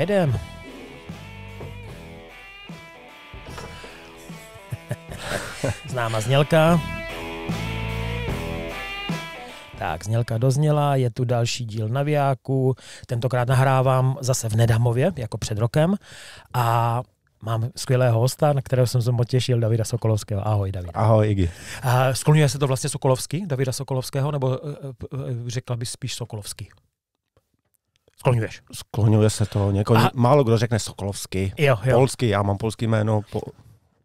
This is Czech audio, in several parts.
jedem. Známa znělka. Tak, znělka dozněla, je tu další díl navijáku. Tentokrát nahrávám zase v Nedamově, jako před rokem. A mám skvělého hosta, na kterého jsem se moc těšil, Davida Sokolovského. Ahoj, David. Ahoj, Igi. A skloňuje se to vlastně Sokolovský, Davida Sokolovského, nebo eh, eh, řekla bys spíš Sokolovský? skloňuješ. Skloňuje se to někdo. A... Málo kdo řekne Sokolovsky. Jo, jo. Polsky, já mám polský jméno. Po,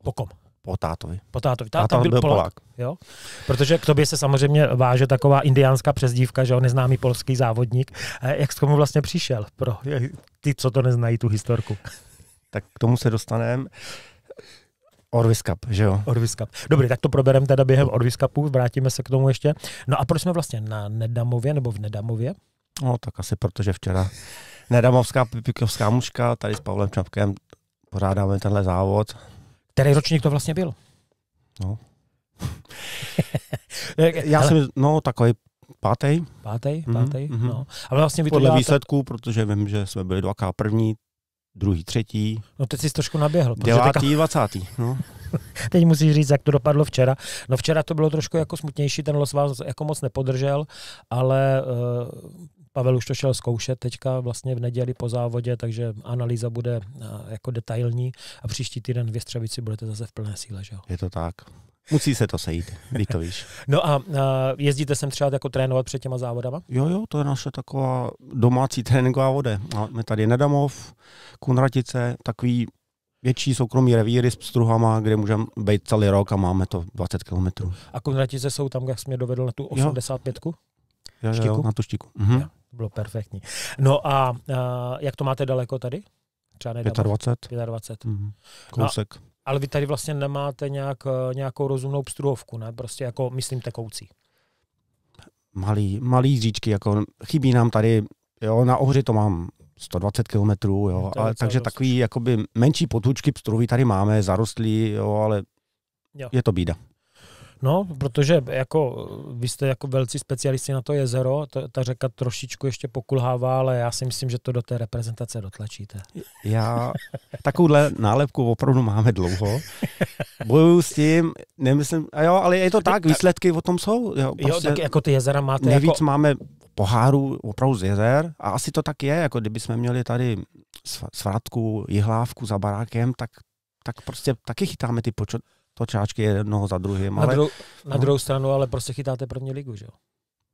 po kom? Po tátovi. Po tátovi. Táta, Táta byl, byl Polák. Polák. Jo? Protože k tobě se samozřejmě váže taková indiánská přezdívka, že on neznámý polský závodník. Jak k tomu vlastně přišel? Pro ty, co to neznají, tu historku. Tak k tomu se dostaneme. Orvis Cup, že jo? Orvis Cup. Dobrý, tak to probereme teda během Orvis Cupu, vrátíme se k tomu ještě. No a proč jsme vlastně na Nedamově nebo v Nedamově? No tak asi protože včera Nedamovská pipikovská mužka, tady s Pavlem Čapkem pořádáme tenhle závod. Který ročník to vlastně byl? No. Já Ale... jsem, no takový pátý. Pátý, mhm, pátý, mm-hmm. no. Ale vlastně vy Podle děláte... výsledků, protože vím, že jsme byli dvakrát první, druhý, třetí. No teď jsi trošku naběhl. Devátý, teďka... dvacátý, no. teď musíš říct, jak to dopadlo včera. No včera to bylo trošku jako smutnější, ten los vás jako moc nepodržel, ale eh, Pavel už to šel zkoušet teďka vlastně v neděli po závodě, takže analýza bude eh, jako detailní a příští týden v Jestřevici budete zase v plné síle. Že jo? Je to tak. Musí se to sejít, vy to víš. no a, a eh, jezdíte sem třeba jako trénovat před těma závodama? Jo, jo, to je naše taková domácí tréninková voda. Máme tady Nedamov, Kunratice, takový větší soukromý revíry s pstruhama, kde můžeme být celý rok a máme to 20 km. A Kunratice jsou tam, jak jsi mě dovedl na tu 85? Jo, jo, jo, na tu štiku. Mhm. Jo. To bylo perfektní. No a uh, jak to máte daleko tady? Třeba 25. 25. Mm-hmm. Kousek. No, ale vy tady vlastně nemáte nějak, nějakou rozumnou pstruhovku, ne? Prostě jako, myslím, tekoucí. Malý, malý říčky, jako chybí nám tady, jo, na ohři to mám 120 km, jo, ale, takže rost. takový jakoby menší potůčky pstruhy tady máme, zarostlý, jo, ale jo. je to bída. No, protože jako, vy jste jako velcí specialisti na to jezero, ta, ta řeka trošičku ještě pokulhává, ale já si myslím, že to do té reprezentace dotlačíte. Já takovouhle nálepku opravdu máme dlouho. Bojuju s tím, nemyslím, a jo, ale je to tak, výsledky o tom jsou. Jo, prostě jo tak jako ty jezera máte Nejvíc jako... máme pohárů opravdu z jezer a asi to tak je, jako kdyby jsme měli tady svratku, jihlávku za barákem, tak tak prostě taky chytáme ty počet, točáčky jednoho za druhým. Ale... Na, druhou, no. na druhou stranu, ale prostě chytáte první ligu, že jo?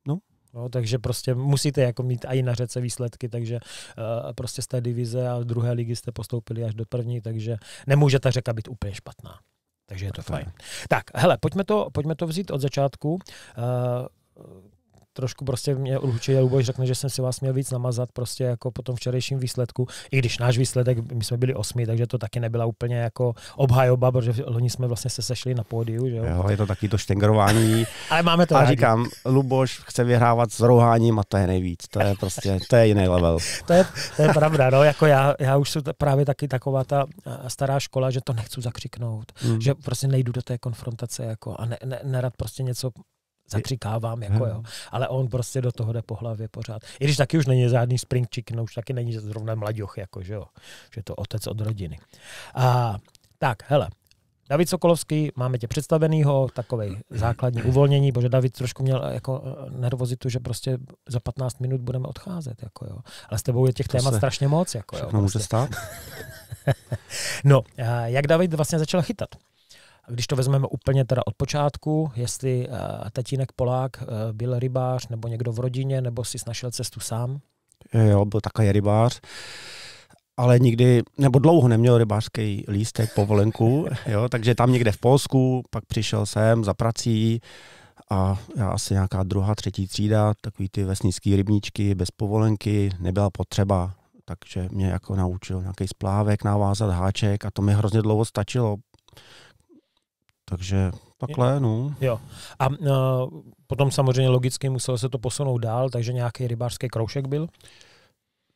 No. No, takže prostě musíte jako mít i na řece výsledky, takže uh, prostě z té divize a druhé ligy jste postoupili až do první, takže nemůže ta řeka být úplně špatná. Takže je to tak fajn. Je. Tak, hele, pojďme to, pojďme to vzít od začátku. Uh, trošku prostě mě určitě Luboš řekne, že jsem si vás měl víc namazat prostě jako po tom včerejším výsledku, i když náš výsledek, my jsme byli osmi, takže to taky nebyla úplně jako obhajoba, protože loni jsme vlastně se sešli na pódiu, že jo? jo je to taky to štengrování. Ale máme to A rádi. říkám, Luboš chce vyhrávat s rouháním a to je nejvíc, to je prostě, to je jiný level. to, je, to je pravda, no, jako já, já už jsem právě taky taková ta stará škola, že to nechci zakřiknout, hmm. že prostě nejdu do té konfrontace jako a ne, ne, nerad prostě něco zakřikávám, jako hmm. jo. Ale on prostě do toho jde po hlavě pořád. I když taky už není žádný spring chicken, už taky není zrovna mladěch, jako že jo. Že to otec od rodiny. A, tak, hele, David Sokolovský, máme tě představenýho, takový základní uvolnění, protože David trošku měl eh, jako eh, nervozitu, že prostě za 15 minut budeme odcházet, jako jo. Ale s tebou je těch to témat strašně moc, jako jo. Prostě. může stát. no, jak David vlastně začal chytat? Když to vezmeme úplně teda od počátku, jestli eh, tatínek Polák eh, byl rybář, nebo někdo v rodině, nebo si snašel cestu sám? Eh, jo, byl takový rybář ale nikdy, nebo dlouho neměl rybářský lístek povolenku, jo, takže tam někde v Polsku, pak přišel sem za prací a já asi nějaká druhá, třetí třída, takový ty vesnické rybníčky bez povolenky, nebyla potřeba, takže mě jako naučil nějaký splávek, navázat háček a to mi hrozně dlouho stačilo. Takže takhle, no. Jo. A uh, potom samozřejmě logicky muselo se to posunout dál, takže nějaký rybářský kroužek byl?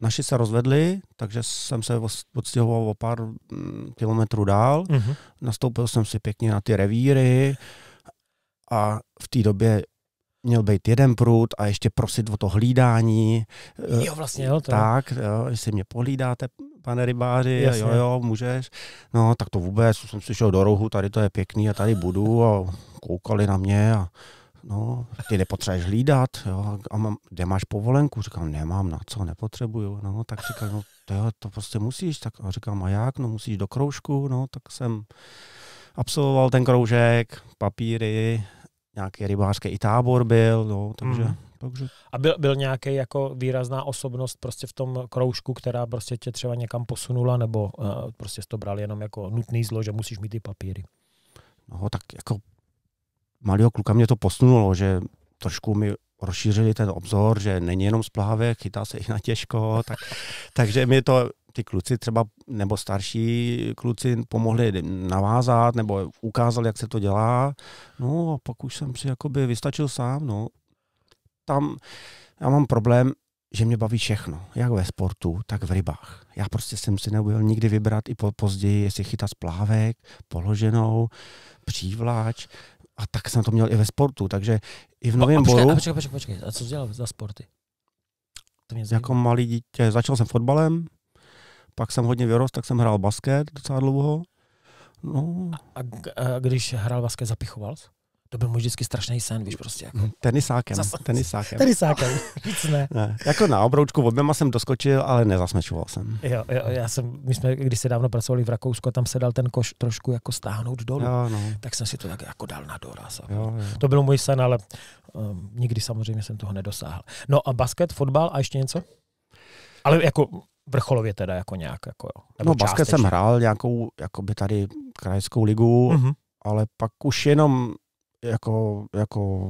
Naši se rozvedli, takže jsem se odstěhoval o pár mm, kilometrů dál. Uh-huh. Nastoupil jsem si pěkně na ty revíry a v té době měl být jeden prut a ještě prosit o to hlídání. Jo, vlastně, jo, to. Tak, jo, jestli mě pohlídáte, pane rybáři, Jasně. jo, jo, můžeš. No, tak to vůbec, jsem si šel do rohu, tady to je pěkný a tady budu a koukali na mě a no, ty nepotřebuješ hlídat, jo, a mám, kde máš povolenku? Říkám, nemám, na co, nepotřebuju, no, tak říkám, no, to, jo, to prostě musíš, tak a říkám, a jak, no, musíš do kroužku, no, tak jsem absolvoval ten kroužek, papíry, nějaký rybářský i tábor byl, no, takže... Mm. takže. A byl, byl nějaký jako výrazná osobnost prostě v tom kroužku, která prostě tě třeba někam posunula, nebo uh, prostě jsi to bral jenom jako nutný zlo, že musíš mít ty papíry? No, tak jako malého kluka mě to posunulo, že trošku mi rozšířili ten obzor, že není jenom splávek, chytá se i na těžko, tak, takže mi to ty kluci třeba nebo starší kluci pomohli navázat nebo ukázali, jak se to dělá. No a pak už jsem si jakoby vystačil sám. No. Tam já mám problém, že mě baví všechno, jak ve sportu, tak v rybách. Já prostě jsem si nebyl nikdy vybrat i po, později, jestli chytat splávek, položenou, přívlač. A tak jsem to měl i ve sportu, takže i v novém boru... A počkej, počkej, počkej, a co jsi dělal za sporty? To mě jako malý dítě, začal jsem fotbalem, pak jsem hodně vyrost, tak jsem hrál basket docela dlouho. No. A, a, když hrál basket, zapichoval jsi? To byl můj vždycky strašný sen, víš, prostě jako. Tenisákem, Zas... tenisákem. Tenisákem, nic ne. ne. Jako na obroučku oběma jsem doskočil, ale nezasmečoval jsem. Jo, jo, já jsem, my jsme, když se dávno pracovali v Rakousku a tam se dal ten koš trošku jako stáhnout dolů, jo, no. tak jsem si to tak jako dal na doraz. Jo, jo. To byl můj sen, ale um, nikdy samozřejmě jsem toho nedosáhl. No a basket, fotbal a ještě něco? Ale jako Vrcholově teda jako nějak. Jako, nebo no basket částečně. jsem hrál nějakou jakoby tady krajskou ligu, mm-hmm. ale pak už jenom jako, jako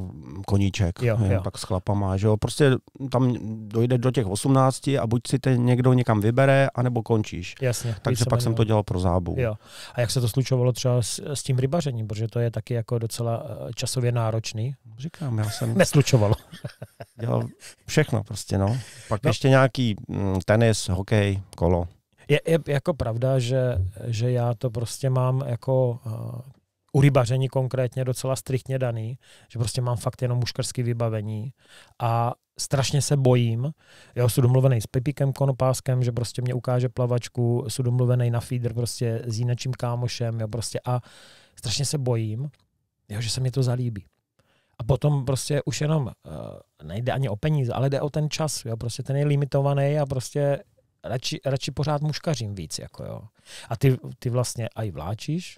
koníček, jo, jen jo. tak s chlapama, že jo. Prostě tam dojde do těch 18 a buď si ten někdo někam vybere, anebo končíš. Jasně. Takže pak jsem to dělal pro zábu. Jo. A jak se to slučovalo třeba s, s tím rybařením, protože to je taky jako docela eh, časově náročný? Říkám, já jsem... Neslučovalo. dělal všechno prostě, no. Pak no. ještě nějaký mm, tenis, hokej, kolo. Je, je jako pravda, že, že já to prostě mám jako eh, u rybaření konkrétně docela striktně daný, že prostě mám fakt jenom muškerské vybavení a strašně se bojím. Já jsem domluvený s Pepíkem Konopáskem, že prostě mě ukáže plavačku, jsem domluvený na feeder prostě s jinačím kámošem, jo, prostě a strašně se bojím, jo, že se mi to zalíbí. A potom prostě už jenom uh, nejde ani o peníze, ale jde o ten čas, jo, prostě ten je limitovaný a prostě radši, radši pořád muškařím víc, jako jo. A ty, ty vlastně aj vláčíš,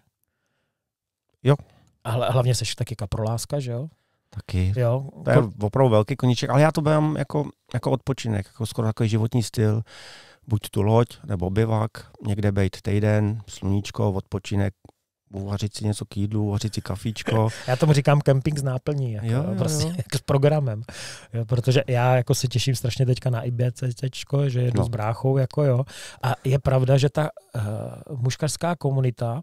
Jo. A hlavně seš taky kaproláska, že jo? Taky. Jo. To je opravdu velký koníček, ale já to mám jako, jako odpočinek, jako skoro takový životní styl. Buď tu loď, nebo bivak, někde bejt týden, sluníčko, odpočinek, uvařit si něco k jídlu, uvařit si kafíčko. já tomu říkám kemping s náplní, jako, jo, jo, prostě jo. Jako s programem. Jo, protože já jako se těším strašně teďka na IBCčko, že jedu no. s bráchou, jako jo. A je pravda, že ta uh, eh, muškařská komunita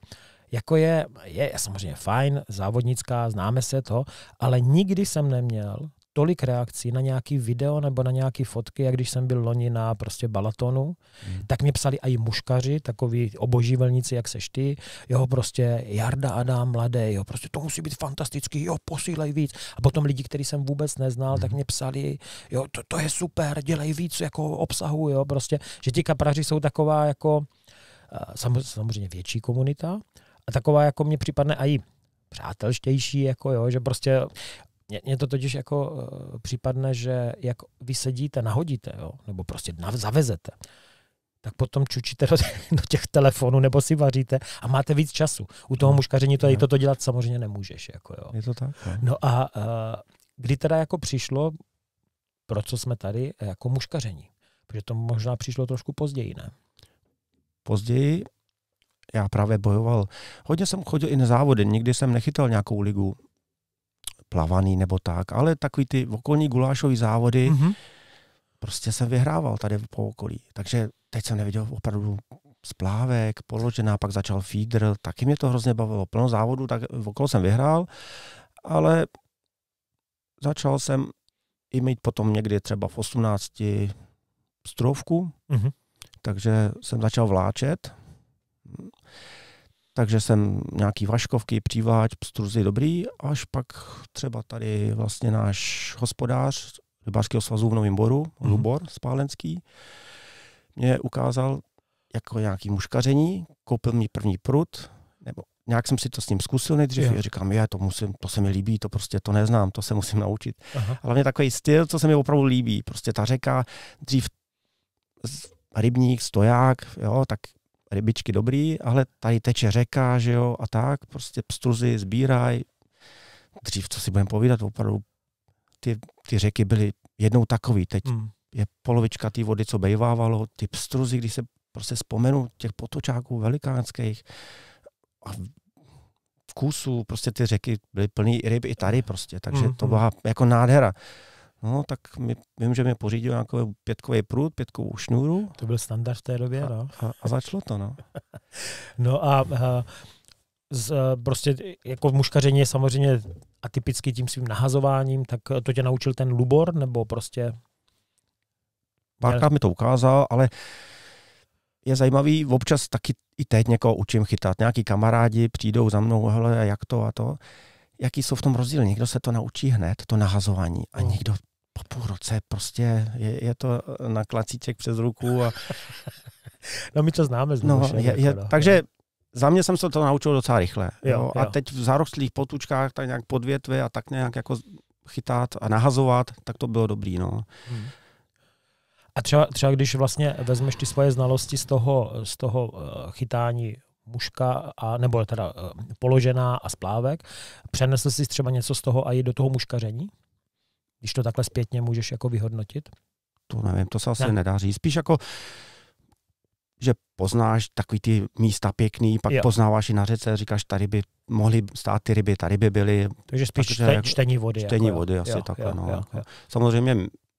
jako je, je samozřejmě fajn, závodnická, známe se to, ale nikdy jsem neměl tolik reakcí na nějaký video nebo na nějaké fotky, jak když jsem byl loni na prostě Balatonu, hmm. tak mě psali i muškaři, takový oboživelníci, jak seš ty, jo, prostě Jarda Adam, mladý, jo, prostě to musí být fantastický, jo, posílej víc. A potom lidi, který jsem vůbec neznal, hmm. tak mě psali, jo, to, to je super, dělej víc jako obsahu, jo, prostě, že ti kapraři jsou taková jako, eh, samozřejmě větší komunita, a taková jako mě připadne i přátelštější, jako jo, že prostě mně to totiž jako uh, že jak vy sedíte, nahodíte, jo, nebo prostě nav- zavezete, tak potom čučíte do, do těch telefonů nebo si vaříte a máte víc času. U toho no, muškaření to, toto dělat samozřejmě nemůžeš. Jako jo. Je to tak? Ne? No. no a uh, kdy teda jako přišlo, pro co jsme tady, jako muškaření? Protože to možná přišlo trošku později, ne? Později já právě bojoval. Hodně jsem chodil i na závody, nikdy jsem nechytal nějakou ligu plavaný nebo tak, ale takový ty okolní gulášové závody, mm-hmm. prostě jsem vyhrával tady po okolí. Takže teď jsem neviděl opravdu splávek, položená, pak začal feeder, taky mě to hrozně bavilo. Plno závodu, tak okolo jsem vyhrál, ale začal jsem i mít potom někdy třeba v 18 strovku, mm-hmm. takže jsem začal vláčet takže jsem nějaký vaškovky, příváč, pstruzy dobrý, až pak třeba tady vlastně náš hospodář rybářského svazu v Novém Boru, mm-hmm. Lubor Spálenský, mě ukázal jako nějaký muškaření, koupil mi první prut, nebo nějak jsem si to s ním zkusil nejdřív, jo. říkám, je, to, musím, to se mi líbí, to prostě to neznám, to se musím naučit. Aha. Hlavně takový styl, co se mi opravdu líbí, prostě ta řeka, dřív rybník, stoják, jo, tak rybičky dobrý, ale tady teče řeka, že jo, a tak, prostě pstruzy sbíraj. Dřív, co si budeme povídat, opravdu ty, ty řeky byly jednou takový, teď hmm. je polovička té vody, co bejvávalo, ty pstruzy, když se prostě vzpomenu těch potočáků velikánských a kusu prostě ty řeky byly plný ryb i tady prostě, takže hmm to hmm. byla jako nádhera. No, tak mi, vím, že mi pořídil nějaký pětkový prut, pětkovou šnůru. To byl standard v té době, a, no. A, a začalo to, no. no a, a z, e, prostě jako v muškaření je samozřejmě atypicky tím svým nahazováním, tak to tě naučil ten Lubor, nebo prostě... Párkrát mi to ukázal, ale je zajímavý, občas taky i teď někoho učím chytat. Nějaký kamarádi přijdou za mnou, hele, jak to a to. Jaký jsou v tom rozdíl? Někdo se to naučí hned, to nahazování, a no. někdo půl roce prostě je, je to eh, na klacíček přes ruku. A... no my to známe z no, je, jako, je, no. Takže za mě jsem se to naučil docela rychle. Jo, jo. A teď v zarostlých potučkách, tak nějak větve a tak nějak jako chytat a nahazovat, tak to bylo dobrý. No. Hmm. A třeba, třeba když vlastně vezmeš ty svoje znalosti z toho, z toho eh, chytání muška, a, nebo teda eh, položená a splávek, přenesl jsi třeba něco z toho a i do toho muškaření? Když to takhle zpětně můžeš jako vyhodnotit? To nevím, to se asi ne. nedá říct. Spíš jako že poznáš takový ty místa pěkný, pak jo. poznáváš i na řece, říkáš, tady by mohly stát ty ryby, tady by byly. Takže spíš tak, čte, jako čtení vody. Jako čtení jako, vody, jo, asi jo, takhle. Jo, no, jo, jako. jo. Samozřejmě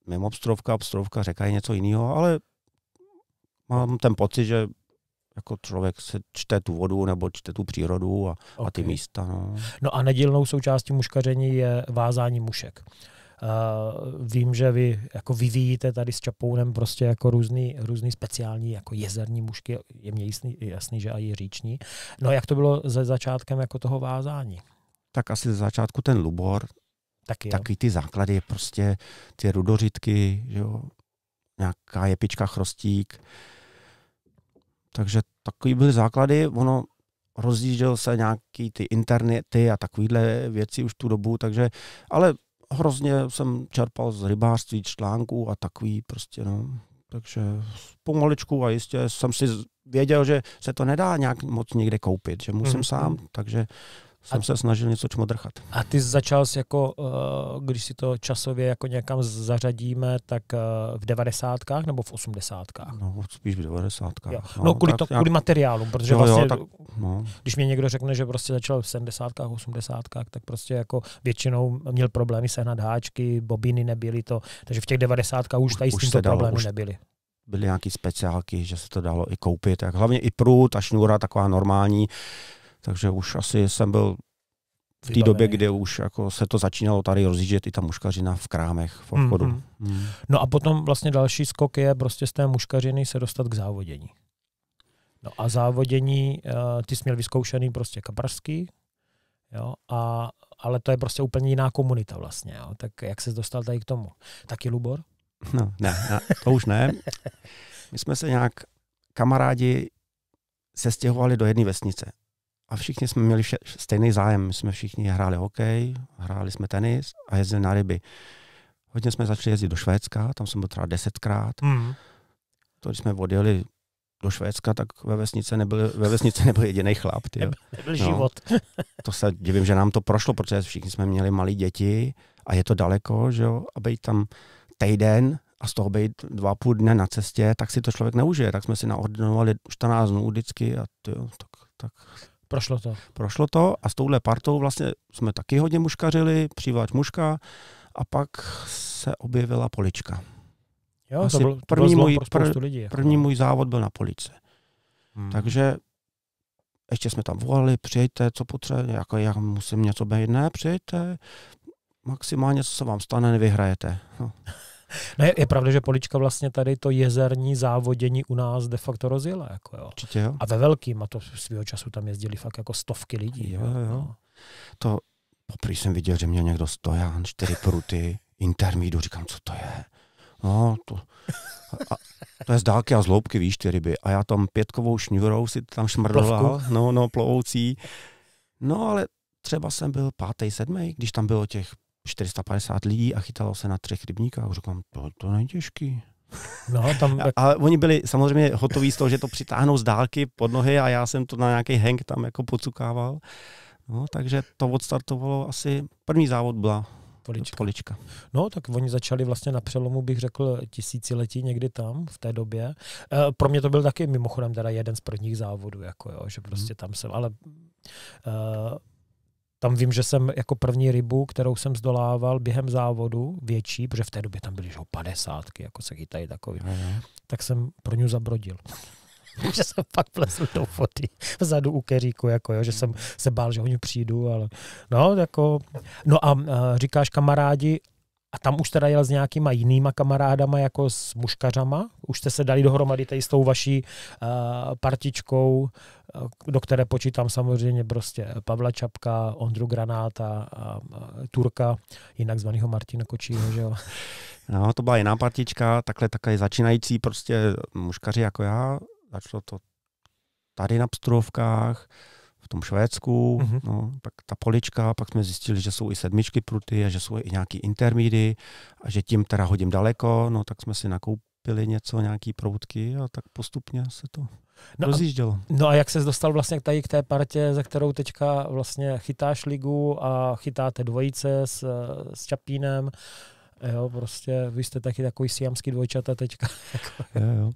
mimo obstrovka, obstrovka, řeka je něco jiného, ale mám ten pocit, že jako člověk se čte tu vodu nebo čte tu přírodu a, okay. a ty místa. No. no a nedílnou součástí muškaření je vázání mušek. Eh, vím, že vy jako vyvíjíte tady s Čapounem prostě jako různý, různý speciální jako jezerní mušky, je mně jasný, jasný, že a i říční. No jak to bylo za začátkem jako toho vázání? Tak asi ze začátku ten Lubor, taky, taky ty základy, prostě ty rudořitky, jo, nějaká jepička, chrostík. Takže takový byly základy, ono rozjížděl se nějaký ty internety a takovýhle věci už tu dobu, takže, ale hrozně jsem čerpal z rybářství, článků a takový prostě, no. Takže pomaličku a jistě jsem si věděl, že se to nedá nějak moc někde koupit, že musím mm-hmm. sám, takže jsem a, se snažil něco čmodrchat. A ty začal jsi jako, eh, když si to časově jako někam zařadíme, tak eh, v devadesátkách nebo v osmdesátkách? No, spíš v devadesátkách. No, no, kvůli, to, kvůli já... materiálu, protože jo, vlastně, jo, tak, no. když mě někdo řekne, že prostě začal v sedmdesátkách, osmdesátkách, tak prostě jako většinou měl problémy sehnat háčky, bobiny nebyly to, takže v těch devadesátkách už, už tady s tímto problémy už... nebyly byly nějaké speciálky, že se to dalo i koupit. Jak hlavně i prut a šňůra taková normální, takže už asi jsem byl v té době, kdy už jako se to začínalo tady rozjíždět i ta muškařina v krámech, v obchodu. Mm-hmm. Mm. No a potom vlastně další skok je prostě z té muškařiny se dostat k závodění. No a závodění, eh, ty jsi měl vyzkoušený prostě kaprský, jo, a, ale to je prostě úplně jiná komunita vlastně, jo. Tak jak se dostal tady k tomu? Taky Lubor? No, ne, ne to už ne. My jsme se nějak kamarádi se stěhovali do jedné vesnice a všichni jsme měli vše, stejný zájem. My jsme všichni hráli hokej, hráli jsme tenis a jezdili na ryby. Hodně jsme začali jezdit do Švédska, tam jsem byl třeba desetkrát. Mm. To, když jsme odjeli do Švédska, tak ve vesnice nebyl, ve vesnice nebyl jediný chlap. Tyjo. Nebyl no, život. to se divím, že nám to prošlo, protože všichni jsme měli malé děti a je to daleko, že jo, a být tam týden a z toho být dva půl dne na cestě, tak si to člověk neužije. Tak jsme si naordinovali 14 dnů vždycky a tyjo, tak, tak Prošlo to. Prošlo to a s touhle partou vlastně jsme taky hodně muškařili, přívlač muška a pak se objevila polička. Jo, Asi to byl, to první, můj, pr- lidí, jako. první můj závod byl na police. Hmm. Takže ještě jsme tam volali, přijďte, co potřebujete, jako já musím něco být, ne, přijďte, maximálně, co se vám stane, nevyhrajete. No. No je, je pravda, že Polička vlastně tady to jezerní závodění u nás de facto rozjela. Jako jo. Určitě jo. A ve velkým, a to svého času tam jezdili fakt jako stovky lidí. Jo, jo. jo. No. To poprý jsem viděl, že mě někdo stojan, čtyři pruty, intermídu, říkám, co to je. No, to, a, to je z dálky a z hloubky, víš, ty ryby. A já tam pětkovou šňůrou si tam šmrdoval, no, no, plovoucí. No, ale třeba jsem byl pátý, sedmý, když tam bylo těch 450 lidí a chytalo se na třech rybníkách. Říkám, to, to není těžký. No, tam... Tak... A oni byli samozřejmě hotoví z toho, že to přitáhnou z dálky pod nohy a já jsem to na nějaký hang tam jako pocukával. No, takže to odstartovalo asi, první závod byla polička. polička. No, tak oni začali vlastně na přelomu, bych řekl, tisíciletí někdy tam v té době. E, pro mě to byl taky mimochodem teda jeden z prvních závodů, jako jo, že prostě hmm. tam jsem, ale e, tam vím, že jsem jako první rybu, kterou jsem zdolával během závodu, větší, protože v té době tam byly že 50, jako se chytají takový, mm-hmm. tak jsem pro ňu zabrodil. že jsem fakt plesl do foty vzadu u keříku, jako jo, že jsem se bál, že o ní přijdu, ale no, jako, no a, a říkáš kamarádi, a tam už teda jel s nějakýma jinýma kamarádama, jako s muškařama? Už jste se dali dohromady tady s tou vaší uh, partičkou, eh, do které počítám samozřejmě prostě Pavla Čapka, Ondru Granáta, a, Turka, jinak zvaného Martina Kočího, že jo? No, to byla jiná partička, takhle takový začínající prostě muškaři jako já, začalo to tady na pstrovkách, v tom Švédsku, mm-hmm. no, pak ta polička, pak jsme zjistili, že jsou i sedmičky pruty a že jsou i nějaký intermídy a že tím teda hodím daleko, no tak jsme si nakoupili něco, nějaký proutky a tak postupně se to no rozjíždělo. A, no a jak se dostal vlastně tady k té partě, za kterou teďka vlastně chytáš ligu a chytáte dvojice s, s Čapínem, jo, prostě vy jste taky takový siamský dvojčata teďka. jo, jo.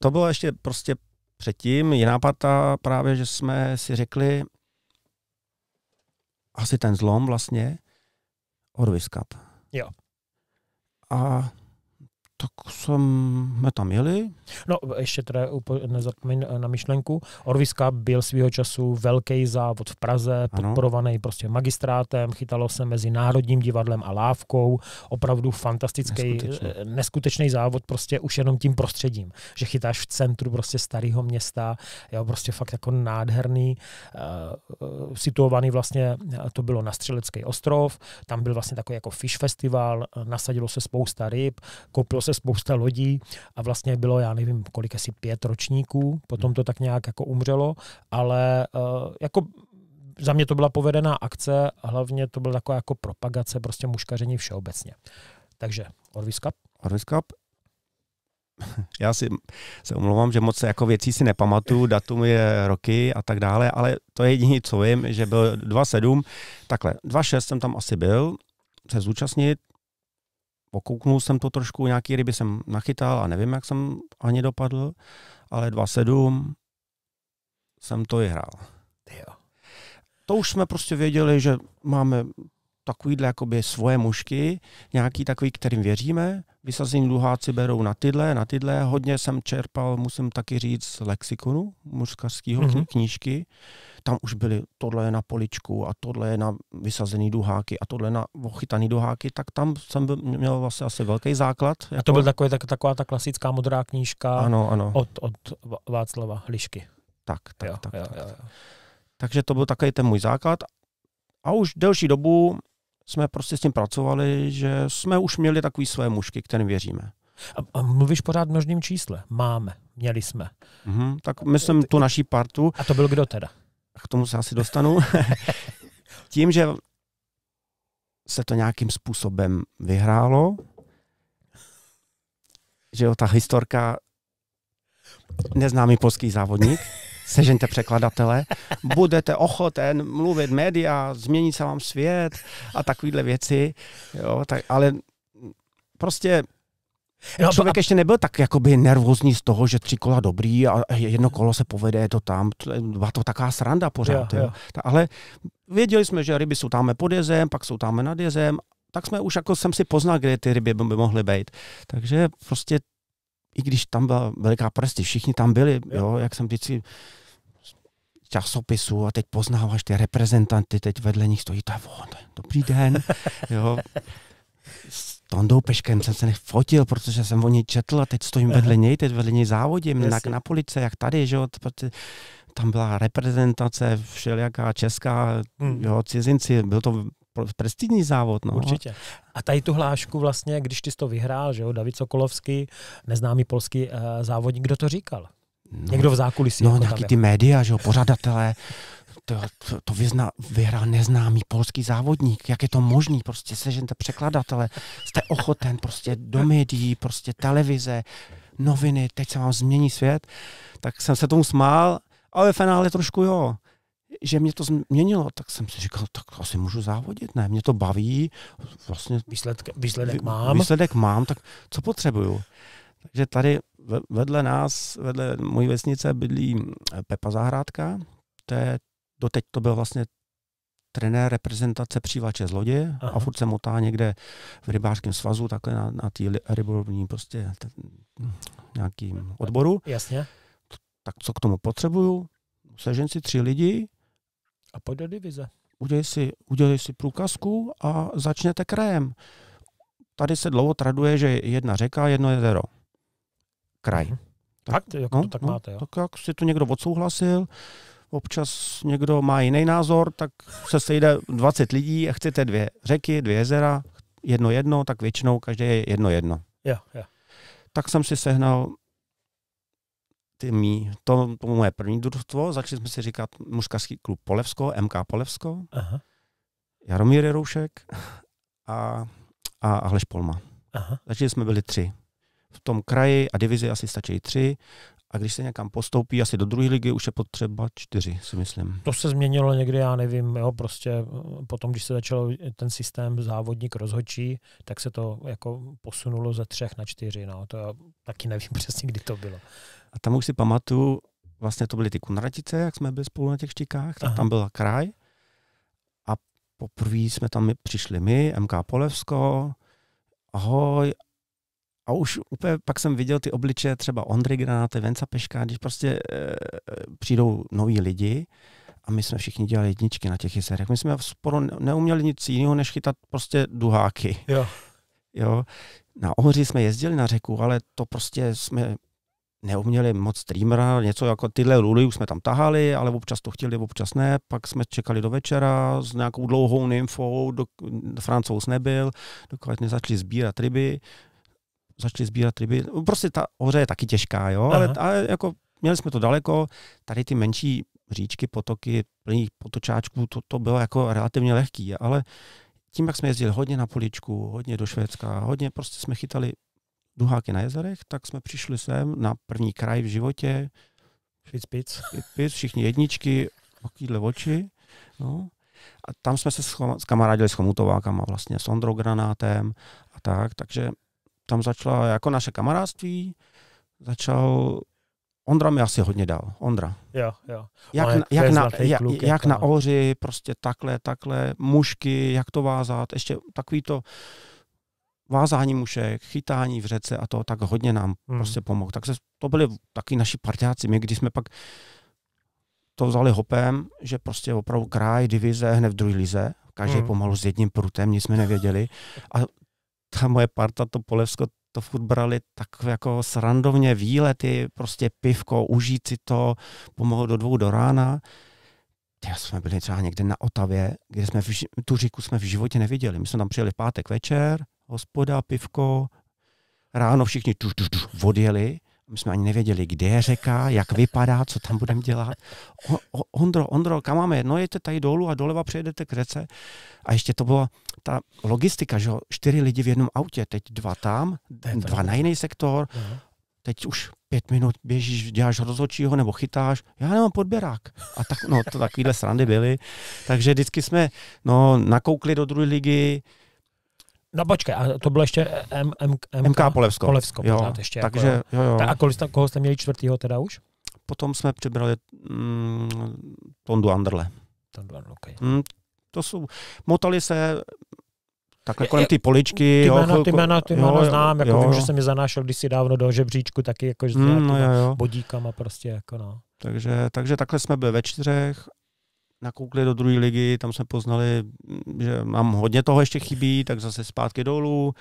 To bylo ještě prostě předtím. Jiná parta právě, že jsme si řekli asi ten zlom vlastně Orvis Cup. Jo. A tak jsme tam jeli, No, ještě teda nezapomeň eh, na myšlenku. Orviska byl svého času velký závod v Praze, ano. podporovaný prostě magistrátem, chytalo se mezi Národním divadlem a Lávkou. Opravdu fantastický, Neskutečný. Eh, neskutečný závod prostě už jenom tím prostředím, že chytáš v centru prostě starého města, jo, prostě fakt jako nádherný, eh, situovaný vlastně, to bylo na Střelecký ostrov, tam byl vlastně takový jako fish festival, nasadilo se spousta ryb, koupilo se spousta lodí a vlastně bylo, já nevím, nevím, kolik asi pět ročníků, potom hmm. to tak nějak jako umřelo, ale uh, jako za mě to byla povedená akce, hlavně to byla taková jako propagace prostě muškaření všeobecně. Takže Orvis Cup. Orvis Cup. Já si se omlouvám, že moc jako věcí si nepamatuju, datum je roky a tak dále, ale to je jediné, co vím, že byl 2.7, takhle, 2.6 jsem tam asi byl, se zúčastnit, pokouknul jsem to trošku, nějaký ryby jsem nachytal a nevím, jak jsem ani dopadl, ale 2,7 jsem to vyhrál. Jo. To už jsme prostě věděli, že máme takovýhle jakoby svoje mušky, nějaký takový, kterým věříme. Vysazení dluháci berou na tyhle, na tyhle. Hodně jsem čerpal, musím taky říct, lexikonu mužského mm-hmm. knížky tam už byly tohle je na poličku a tohle je na vysazený duháky a tohle na ochytaný duháky, tak tam jsem byl, měl vlastně asi velký základ. Jako... A to jako- byl takový, tak, taková ta klasická modrá knížka ano, ano. Od, od Václava Hlišky. Tak, tak, jo, tak, jo, tak. Jo, jo. Takže to byl takový ten můj základ. A už delší dobu jsme prostě s tím pracovali, že jsme už měli takový své mušky, kterým věříme. A, a mluvíš pořád v množném čísle. Máme, měli jsme. Mm-hmm, tak myslím tu naší partu. A to byl kdo teda? k tomu se asi dostanu, tím, že se to nějakým způsobem vyhrálo, že jo, ta historka neznámý polský závodník, sežente překladatele, budete ochoten mluvit média, změní se vám svět a takovýhle věci, jo, tak, ale prostě No, Člověk a... ještě nebyl tak jakoby nervózní z toho, že tři kola dobrý a jedno kolo se povede, je to tam, byla to taková sranda pořád. Jo, jo. Jo. Ale věděli jsme, že ryby jsou tam pod jezem, pak jsou tam nad jezem, tak jsme už jako jsem si poznal, kde ty ryby by mohly být. Takže prostě i když tam byla veliká prsty, všichni tam byli, jo. Jo, jak jsem vždycky časopisu a teď poznáváš ty reprezentanty, teď vedle nich stojí je on, dobrý den, jo. Tondou Peškem jsem se nefotil, protože jsem o něj četl a teď stojím vedle něj, teď vedle něj závodím, jak na police, jak tady, že jo, tam byla reprezentace všelijaká česká, hmm. jo, cizinci, byl to prestižní závod. No. Určitě. A tady tu hlášku vlastně, když ty jsi to vyhrál, že jo, David Sokolovský, neznámý polský uh, závodník, kdo to říkal? No, Někdo v zákulisí. No, jako nějaký ty média, že jo, pořadatelé. to, to, to vyzna, vyhrál neznámý polský závodník, jak je to možný, prostě sežente překladatele, jste ochoten prostě do médií, prostě televize, noviny, teď se vám změní svět, tak jsem se tomu smál, ale ve finále trošku jo, že mě to změnilo, tak jsem si říkal, tak asi můžu závodit, ne, mě to baví, vlastně výsledek, výsledek mám, výsledek mám, tak co potřebuju. Takže tady vedle nás, vedle mojí vesnice bydlí Pepa Zahrádka, to je doteď to byl vlastně trenér reprezentace přívače zloděje Aha. a furt se motá někde v rybářském svazu, takhle na, na té rybolovní prostě t, hm, nějakým odboru. Jasně. Tak co k tomu potřebuju? Sežen si tři lidi. A pojď do divize. Udělej si, udělej si průkazku a začněte krajem. Tady se dlouho traduje, že jedna řeka, jedno jezero. Kraj. Hmm. Tak, tak, jako no, to tak no, máte, jo? Tak jak si to někdo odsouhlasil, občas někdo má jiný názor, tak se sejde 20 lidí a chcete dvě řeky, dvě jezera, jedno jedno, tak většinou každé je jedno jedno. Jo, jo. Tak jsem si sehnal ty mý, to, to moje první družstvo, začali jsme si říkat mužkařský klub Polevsko, MK Polevsko, Aha. Jaromír Jeroušek a, a, a Hleš Polma. Aha. Začali jsme byli tři. V tom kraji a divizi asi stačí tři. A když se někam postoupí, asi do druhé ligy, už je potřeba čtyři, si myslím. To se změnilo někdy, já nevím, jo, prostě eh, potom, když se začal eh, ten systém závodník rozhodčí, tak se to jako posunulo ze třech na čtyři, no, to já taky nevím přesně, kdy to bylo. A tam už si pamatuju, vlastně to byly ty kunratice, jak jsme byli spolu na těch štikách, tak Aha. tam byl kraj a poprvé jsme tam přišli my, MK Polevsko, ahoj, a už úplně pak jsem viděl ty obliče třeba Ondry Granáte, Venca Peška, když prostě e, přijdou noví lidi a my jsme všichni dělali jedničky na těch jiserech. My jsme sporo neuměli nic jiného, než chytat prostě duháky. Jo. jo. Na Ohři jsme jezdili na řeku, ale to prostě jsme neuměli moc streamera, něco jako tyhle luly už jsme tam tahali, ale občas to chtěli, občas ne, pak jsme čekali do večera s nějakou dlouhou nymfou, do, francouz nebyl, dokud nezačali sbírat ryby, začali sbírat ryby. Prostě ta hoře je taky těžká, jo, ale, ale jako měli jsme to daleko, tady ty menší říčky, potoky, plný potočáčků, to, to bylo jako relativně lehký, ale tím, jak jsme jezdili hodně na poličku, hodně do Švédska, hodně prostě jsme chytali duháky na jezerech, tak jsme přišli sem na první kraj v životě. Švicpic. Švicpic, všichni jedničky, okýdle oči. No. A tam jsme se schoma, kamarádili s chomutovákama vlastně, s Ondrou Granátem a tak, takže tam začala jako naše kamarádství, začal Ondra mi asi hodně dal. Ondra. Jo, jo. Jak, na jak, na, jak, kluk, jak jako na no. oři, prostě takhle, takhle, mušky, jak to vázat, ještě takový to vázání mušek, chytání v řece a to, tak hodně nám hmm. prostě pomohl. Takže to byli taky naši partiáci. My, když jsme pak to vzali hopem, že prostě opravdu kraj, divize, hned v druhé lize, každý hmm. pomalu s jedním prutem, nic jsme nevěděli. A ta moje parta, to Polevsko, to furt brali tak jako srandovně výlety, prostě pivko, užít si to, pomohlo do dvou do rána. Já jsme byli třeba někde na Otavě, kde jsme v, tu říku jsme v životě neviděli. My jsme tam přijeli v pátek večer, hospoda, pivko, ráno všichni tu, tu, tu, odjeli. My jsme ani nevěděli, kde je řeka, jak vypadá, co tam budeme dělat. O, o, Ondro, Ondro, kam máme? No jete tady dolů a doleva přejedete k řece. A ještě to bylo, ta logistika, že jo, čtyři lidi v jednom autě, teď dva tam, dva na jiný sektor, teď už pět minut běžíš, děláš rozhodčího nebo chytáš, já nemám podběrák. A tak, no, to takovýhle srandy byly. Takže vždycky jsme, no, nakoukli do druhé ligy, No počkej, a to bylo ještě M, M, M, MK, MK Polevsko. Polevsko jo, ještě. Jako takže, jako, jo, jo. Tak a kolik, koho jste měli čtvrtýho teda už? Potom jsme přibrali mm, Tondu Anderle. Tondu Anderle, okay. mm, to jsou, motali se Takhle kolem ty poličky. Ty jména, jo, ty jména, ty jména jo, znám, jako jo, vím, jo. že jsem je zanášel kdysi dávno do žebříčku, taky jako s mm, no, bodíkama prostě. Jako no. takže, takže takhle jsme byli ve čtyřech, nakoukli do druhé ligy, tam jsme poznali, že mám hodně toho ještě chybí, tak zase zpátky dolů.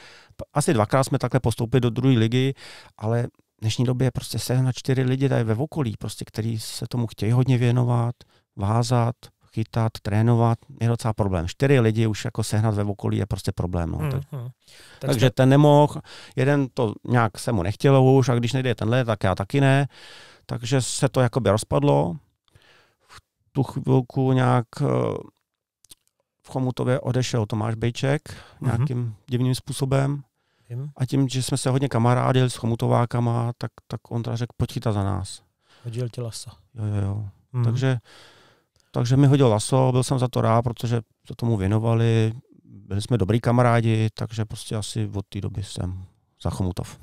Asi dvakrát jsme takhle postoupili do druhé ligy, ale v dnešní době je prostě na čtyři lidi tady ve okolí, prostě, který se tomu chtějí hodně věnovat, vázat, chytat, trénovat, je docela problém. Čtyři lidi už jako sehnat ve okolí je prostě problém. No. Mm, tak, Takže ten nemohl, jeden to nějak se mu nechtělo už a když nejde tenhle, tak já taky ne. Takže se to jakoby rozpadlo. V tu chvilku nějak eh, v Chomutově odešel Tomáš Bejček mm-hmm. nějakým mm-hmm. divným způsobem. A tím, že jsme se hodně kamarádili s Chomutovákama, tak, tak on teda řekl, pojď za nás. Hodil ti lasa. Jo, jo, jo. Mm. Takže takže mi hodil laso, byl jsem za to rád, protože se tomu věnovali, byli jsme dobrý kamarádi, takže prostě asi od té doby jsem za Chomutov.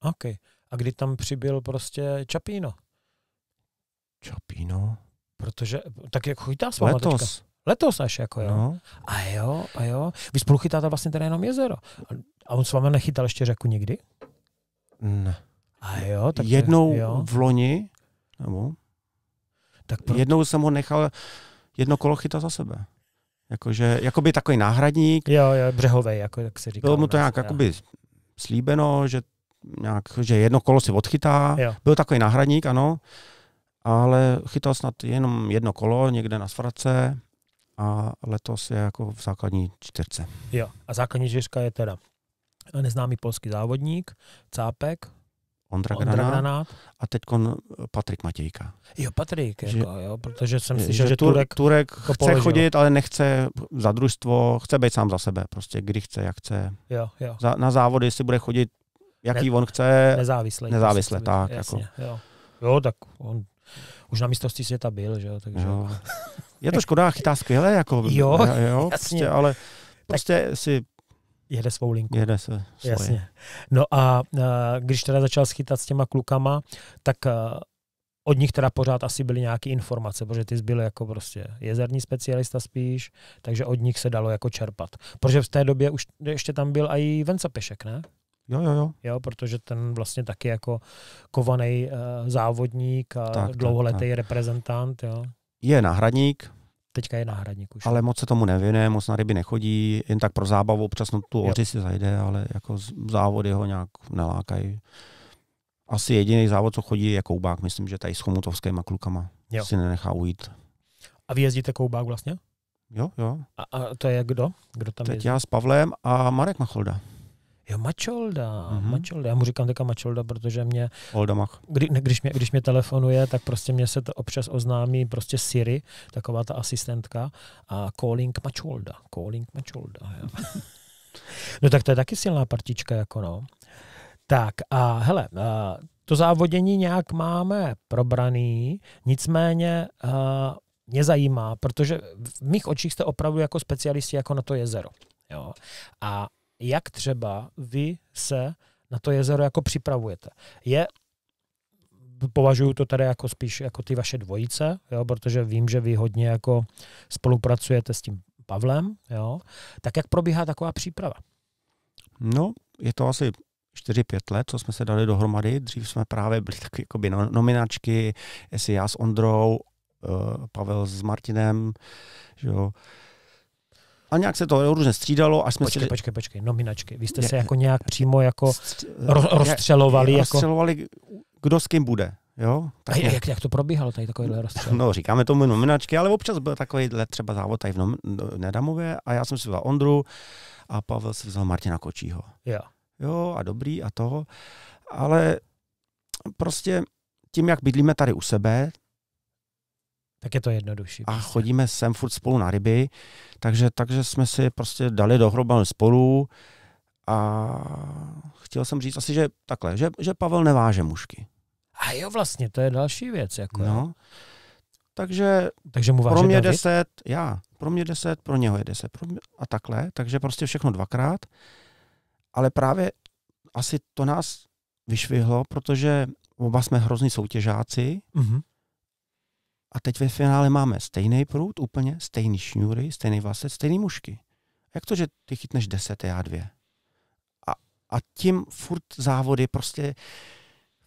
OK. A kdy tam přibyl prostě Čapíno? Čapíno? Protože, tak jak chytá s Letos. Teďka? Letos až jako, jo. No. A jo, a jo. Vy spolu chytáte vlastně tady jenom jezero. A on s vámi nechytal ještě řeku nikdy? Ne. A jo, tak Jednou jo. v loni, nebo tak pro... jednou jsem ho nechal jedno kolo chytat za sebe. Jakože, jakoby takový náhradník. Jo, jo, břehovej, jako jak se říká. Bylo mu to nějak, já. jakoby slíbeno, že, nějak, že jedno kolo si odchytá. Jo. Byl takový náhradník, ano, ale chytal snad jenom jedno kolo někde na Svarce a letos je jako v základní čtyřce. Jo, a základní čtyřka je teda neznámý polský závodník, Cápek, Ondra, Ondra Granát, Granát. a teď Patrik Matějka. Jo, Patrik, že, jako, jo, protože jsem si že, že Turek, Turek chce jako položil. chodit, ale nechce za družstvo, chce být sám za sebe, prostě kdy chce, jak chce. Jo, jo. Za, na závody si bude chodit, jaký ne, on chce. Nezávisle. Nezávisle, tak. Jako. Jasně, jako. jo. jo, tak on už na místnosti světa byl, že takže... Jo. Je to škoda, chytá skvěle, jako... Jo, jo prostě, jasně. Prostě, ale prostě tak. si Jede svou linku. Jede se svoje. Jasně. No a když teda začal schytat s těma klukama, tak od nich teda pořád asi byly nějaké informace, protože ty byl jako prostě jezerní specialista spíš, takže od nich se dalo jako čerpat. Protože v té době už ještě tam byl i Venca Pešek, ne? Jo, jo, jo. Jo, protože ten vlastně taky jako kovaný uh, e, závodník a tak, dlouholetý tak, tak. reprezentant, jo. Je náhradník, teďka je náhradník už. Ale moc se tomu nevěnuje, moc na ryby nechodí, jen tak pro zábavu, občas na tu oři si zajde, ale jako závody ho nějak nelákají. Asi jediný závod, co chodí, je koubák. Myslím, že tady s chomutovskými klukama jo. si nenechá ujít. A vyjezdíte koubák vlastně? Jo, jo. A, a to je kdo? Kdo tam Teď jezdí? já s Pavlem a Marek Macholda jo, Mačolda, mm-hmm. Mačolda. Já mu říkám teďka Mačolda, protože mě... Oldamach. Kdy, ne, když, mě, když mě telefonuje, tak prostě mě se to občas oznámí prostě Siri, taková ta asistentka, a calling Mačolda, calling Mačolda. Jo. no tak to je taky silná partička, jako no. Tak a hele, a, to závodění nějak máme probraný, nicméně a, mě zajímá, protože v mých očích jste opravdu jako specialisti jako na to jezero. Jo. A jak třeba vy se na to jezero jako připravujete. Je považuju to tady jako spíš jako ty vaše dvojice, jo, protože vím, že vy hodně jako spolupracujete s tím Pavlem, jo. Tak jak probíhá taková příprava? No, je to asi 4-5 let, co jsme se dali dohromady. Dřív jsme právě byli takové jakoby no, nominačky, jestli já s Ondrou, eh, Pavel s Martinem, že jo. A nějak se to různě střídalo, až jsme počkej, si... Počkej, počkej, nominačky. Vy jste se jako nějak přímo jako ro- rozstřelovali? Jako- rozstřelovali, jako... kdo s kým bude. Jo? Tak a jak, jak, to probíhalo tady takovýhle rozstřel? No, říkáme tomu nominačky, ale občas byl takovýhle třeba závod tady v nom- Nedamově a já jsem si vzal Ondru a Pavel si vzal Martina Kočího. Jo. Jo, a dobrý a to. Ale prostě tím, jak bydlíme tady u sebe, tak je to jednodušší. A prostě. chodíme sem furt spolu na ryby, takže, takže jsme si prostě dali dohromady spolu a chtěl jsem říct asi, že takhle, že, že Pavel neváže mušky. A jo, vlastně, to je další věc. Jako, no. Takže, takže mu pro mě David? deset, já, pro mě deset, pro něho je deset pro mě, a takhle, takže prostě všechno dvakrát. Ale právě asi to nás vyšvihlo, protože oba jsme hrozní soutěžáci, mm-hmm. A teď ve finále máme stejný prut, úplně stejný šňůry, stejný vlasec, stejný mušky. Jak to, že ty chytneš deset a já dvě? A, a tím furt závody prostě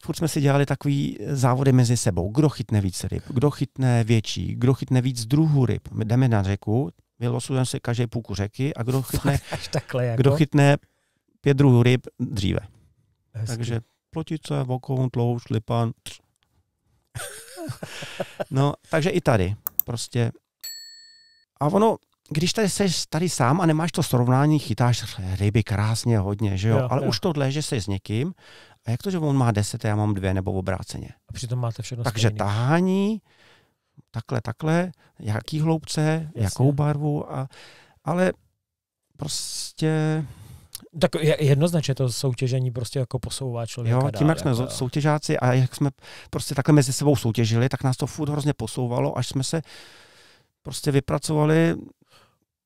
furt jsme si dělali takový závody mezi sebou. Kdo chytne víc ryb, kdo chytne větší, kdo chytne víc druhů ryb. My jdeme na řeku, vylosujeme si každý půlku řeky a kdo chytne, Až takhle jako? kdo chytne pět druhů ryb dříve. Hezky. Takže plotice, vokoun, tlouš, lipan no, takže i tady prostě. A ono, když tady jsi tady sám a nemáš to srovnání, chytáš ryby krásně hodně, že jo? jo Ale jo. už tohle, že jsi s někým, a jak to, že on má deset a já mám dvě, nebo obráceně? A přitom máte všechno Takže stejný. tahání, takhle, takhle, jaký hloubce, Jasně. jakou barvu, a, ale prostě tak jednoznačně to soutěžení prostě jako posouvá člověka. Jo, tím, dál, jak jsme jako... soutěžáci a jak jsme prostě takhle mezi sebou soutěžili, tak nás to furt hrozně posouvalo, až jsme se prostě vypracovali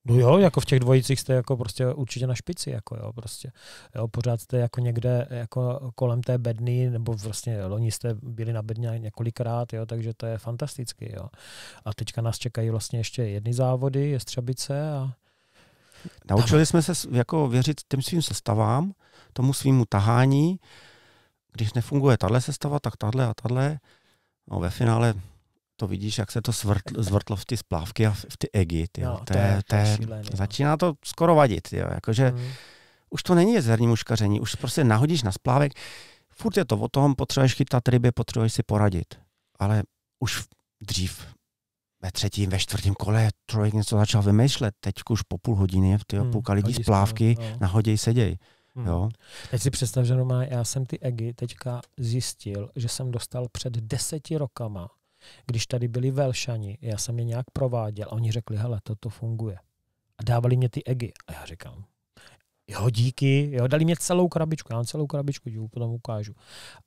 No jo, jako v těch dvojicích jste jako prostě určitě na špici, jako jo, prostě. Jo, pořád jste jako někde jako kolem té bedny, nebo vlastně loni jste byli na bedně několikrát, jo, takže to je fantastický, jo. A teďka nás čekají vlastně ještě jedny závody, střebice a Naučili jsme se jako věřit těm svým sestavám, tomu svýmu tahání. Když nefunguje tahle sestava, tak tahle a tahle. No, ve finále to vidíš, jak se to svrtl, zvrtlo v ty splávky a v ty egy. Tyjo. No, to je, to je, no. začíná to skoro vadit. jo. Jakože mm. Už to není jezerní muškaření, už prostě nahodíš na splávek. Furt je to o tom, potřebuješ chytat ryby, potřebuješ si poradit. Ale už dřív ve třetím, ve čtvrtém kole člověk něco začal vymýšlet. Teď už po půl hodiny v hmm, půlka lidí z no, plávky no. na hodě seděj. Hmm. Jo? Teď si představ, že normálně já jsem ty EGI teďka zjistil, že jsem dostal před deseti rokama, když tady byli Velšani, já jsem je nějak prováděl a oni řekli, hele, toto funguje. A dávali mě ty EGI. A já říkám, jo, díky, jo, dali mě celou krabičku, já mám celou krabičku, ti potom ukážu.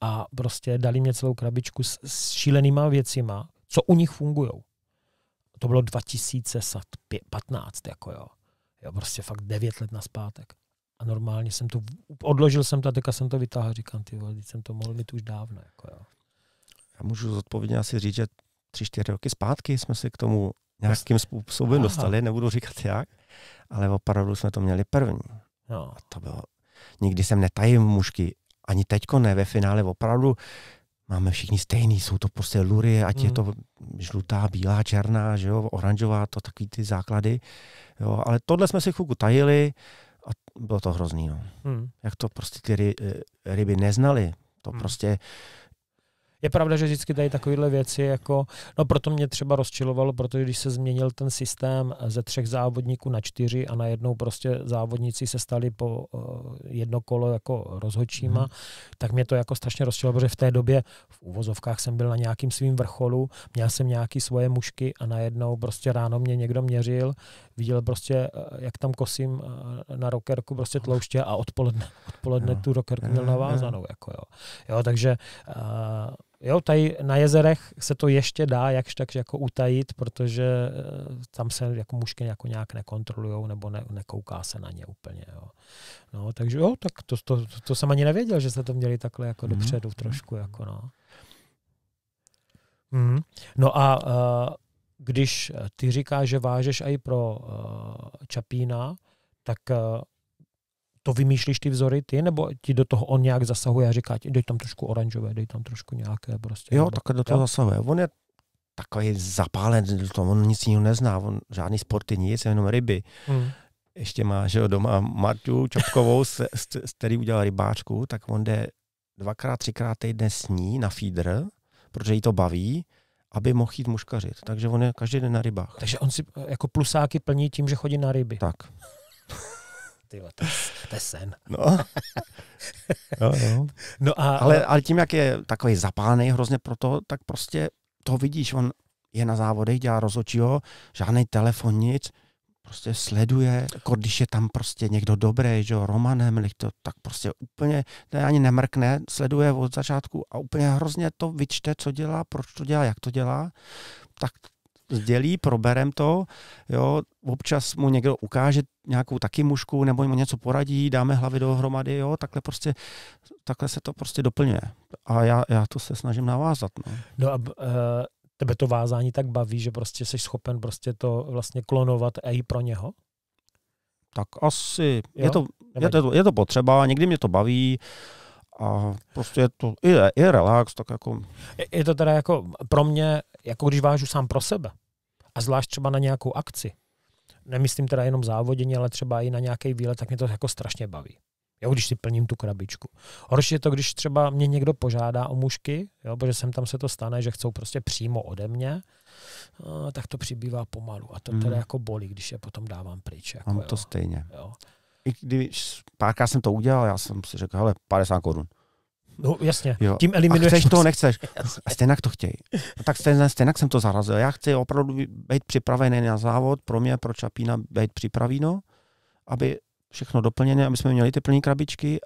A prostě dali mě celou krabičku s, s šílenýma věcima, co u nich fungujou to bylo 2015, jako jo. Jo, prostě fakt 9 let naspátek. A normálně jsem to, odložil jsem to a teďka jsem to vytáhl a říkám, ty vole, jsem to mohl mít už dávno, jako jo. Já můžu zodpovědně asi říct, že tři, čtyři roky zpátky jsme se k tomu nějakým prostě- způsobem Aha. dostali, nebudu říkat jak, ale opravdu jsme to měli první. No. A to bylo, nikdy jsem netajím mužky, ani teďko ne, ve finále opravdu máme všichni stejný, jsou to prostě lurie, ať mm. je hmm. to žlutá, bílá, černá, že jo, oranžová, to takový ty základy. Jo, ale tohle jsme si chvilku tajili a bylo to hrozný. No. Mm. Jak to prostě ty ry, eh, ryby neznali, to mm. prostě je pravda, že vždycky dají takovéhle věci, jako, no proto mě třeba rozčilovalo, protože když se změnil ten systém ze třech závodníků na čtyři a najednou prostě závodníci se stali po eh, jedno kolo jako rozhočíma, hmm. tak mě to jako strašně rozčilovalo, protože v té době v uvozovkách jsem byl na nějakým svým vrcholu, měl jsem nějaký svoje mušky a najednou prostě ráno mě někdo měřil, viděl prostě, eh, jak tam kosím eh, na rokerku prostě tlouště a odpoledne, odpoledne no. tu rokerku měl navázanou. Jako jo. jo, takže uh, Jo, tady na jezerech se to ještě dá jakž tak jako utajit, protože eh, tam se jako mušky jako nějak nekontrolují nebo ne, nekouká se na ně úplně. Jo. No, takže jo, tak to, to, to, jsem ani nevěděl, že se to měli takhle jako mm. dopředu mhm. trošku. Jako no. Mm. no a uh, když eh, ty říkáš, že vážeš i pro uh, Čapína, tak uh, to vymýšlíš ty vzory ty, nebo ti do toho on nějak zasahuje a říká ti, dej tam trošku oranžové, dej tam trošku nějaké prostě. Jo, tak do toho zasahuje. On je takový zapálen on nic jiného nezná, on žádný sporty nic, jenom ryby. Hmm. Ještě má, že jo, doma Martu Čapkovou, s, s, s který udělal rybářku, tak on jde dvakrát, třikrát týdne s ní na feeder, protože jí to baví, aby mohl jít muškařit. Takže on je každý den na rybách. Takže on si eh, jako plusáky plní tím, že chodí na ryby. Tak. ty to, to je sen. No. no, no. no a, ale, ale tím, jak je takový zapálený hrozně pro to, tak prostě to vidíš, on je na závodech, dělá rozhodčího, žádný telefon, nic, prostě sleduje, jako když je tam prostě někdo dobrý, že jo, Romanem, to, tak prostě úplně to ani nemrkne, sleduje od začátku a úplně hrozně to vyčte, co dělá, proč to dělá, jak to dělá, tak sdělí, proberem to, jo, občas mu někdo ukáže nějakou taky mušku, nebo mu něco poradí, dáme hlavy dohromady, jo, takhle prostě, takhle se to prostě doplňuje. A já, já to se snažím navázat. No, no a uh tebe to vázání tak baví, že prostě jsi schopen prostě to vlastně klonovat i pro něho? Tak asi. Je, to, je, to, je to potřeba, někdy mě to baví a prostě je to i, i relax, tak jako... Je, je to teda jako pro mě, jako když vážu sám pro sebe, a zvlášť třeba na nějakou akci, nemyslím teda jenom závodění, ale třeba i na nějaký výlet, tak mě to jako strašně baví. Jo, když si plním tu krabičku. Horší je to, když třeba mě někdo požádá o mušky, jo, protože sem tam se to stane, že chcou prostě přímo ode mě, tak to přibývá pomalu. A to mhm. teda jako bolí, když je potom dávám pryč. Jako, Mám to jo. stejně. Jo. I když párkrát jsem to udělal, já jsem si řekl, hele, 50 korun. No jasně, jo. tím eliminuješ. A chceš to, nechceš. A stejnak to chtějí. No, tak stejnak, stejnak jsem to zarazil. Já chci opravdu být připravený na závod, pro mě, pro Čapína být připravíno, aby všechno doplněné, aby jsme měli ty plné krabičky.